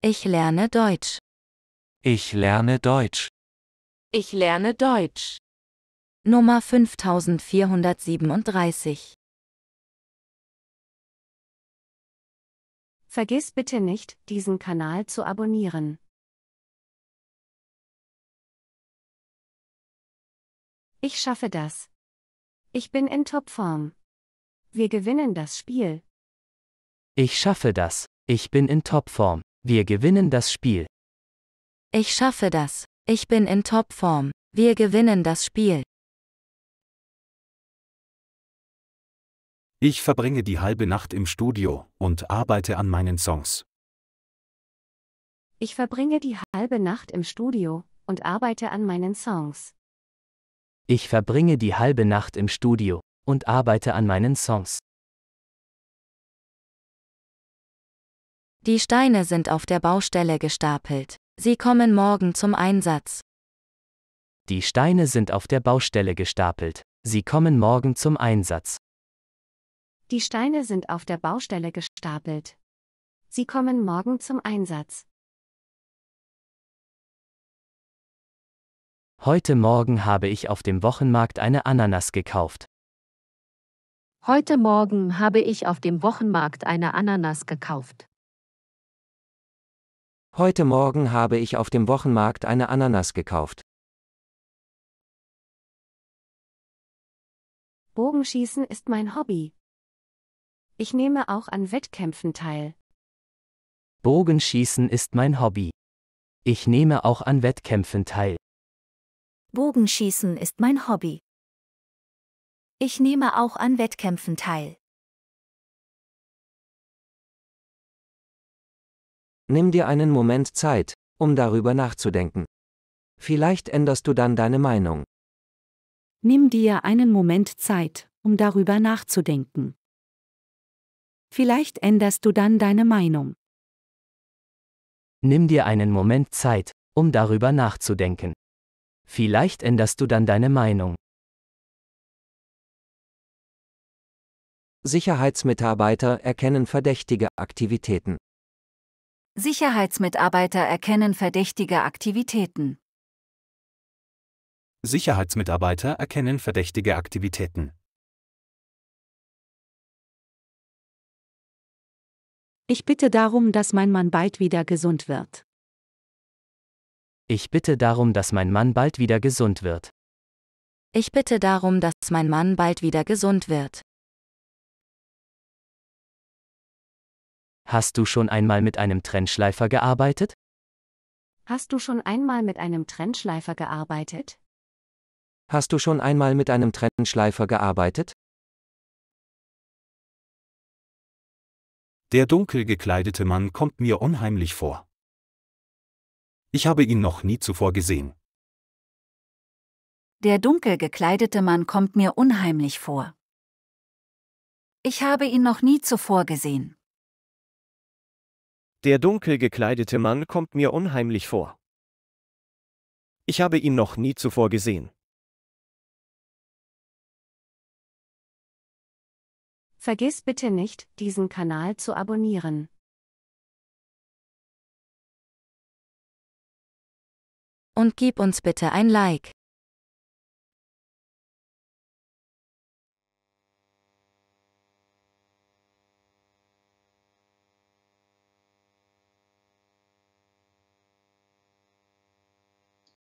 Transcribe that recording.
Ich lerne Deutsch. Ich lerne Deutsch. Ich lerne Deutsch. Nummer 5437. Vergiss bitte nicht, diesen Kanal zu abonnieren. Ich schaffe das. Ich bin in Topform. Wir gewinnen das Spiel. Ich schaffe das. Ich bin in Topform. Wir gewinnen das Spiel. Ich schaffe das. Ich bin in Topform. Wir gewinnen das Spiel. Ich verbringe die halbe Nacht im Studio und arbeite an meinen Songs. Ich verbringe die halbe Nacht im Studio und arbeite an meinen Songs. Ich verbringe die halbe Nacht im Studio und arbeite an meinen Songs. Die Steine sind auf der Baustelle gestapelt. Sie kommen morgen zum Einsatz. Die Steine sind auf der Baustelle gestapelt. Sie kommen morgen zum Einsatz. Die Steine sind auf der Baustelle gestapelt. Sie kommen morgen zum Einsatz. Heute Morgen habe ich auf dem Wochenmarkt eine Ananas gekauft. Heute Morgen habe ich auf dem Wochenmarkt eine Ananas gekauft. Heute Morgen habe ich auf dem Wochenmarkt eine Ananas gekauft. Bogenschießen ist mein Hobby. Ich nehme auch an Wettkämpfen teil. Bogenschießen ist mein Hobby. Ich nehme auch an Wettkämpfen teil. Bogenschießen ist mein Hobby. Ich nehme auch an Wettkämpfen teil. Nimm dir einen Moment Zeit, um darüber nachzudenken. Vielleicht änderst du dann deine Meinung. Nimm dir einen Moment Zeit, um darüber nachzudenken. Vielleicht änderst du dann deine Meinung. Nimm dir einen Moment Zeit, um darüber nachzudenken. Vielleicht änderst du dann deine Meinung. Sicherheitsmitarbeiter erkennen verdächtige Aktivitäten. Sicherheitsmitarbeiter erkennen verdächtige Aktivitäten. Sicherheitsmitarbeiter erkennen verdächtige Aktivitäten. Ich bitte darum, dass mein Mann bald wieder gesund wird. Ich bitte darum, dass mein Mann bald wieder gesund wird. Ich bitte darum, dass mein Mann bald wieder gesund wird. Hast du schon einmal mit einem Trennschleifer gearbeitet? Hast du schon einmal mit einem Trennschleifer gearbeitet? Hast du schon einmal mit einem Trennschleifer gearbeitet? Der dunkel gekleidete Mann kommt mir unheimlich vor. Ich habe ihn noch nie zuvor gesehen. Der dunkel gekleidete Mann kommt mir unheimlich vor. Ich habe ihn noch nie zuvor gesehen. Der dunkel gekleidete Mann kommt mir unheimlich vor. Ich habe ihn noch nie zuvor gesehen. Vergiss bitte nicht, diesen Kanal zu abonnieren. Und gib uns bitte ein Like.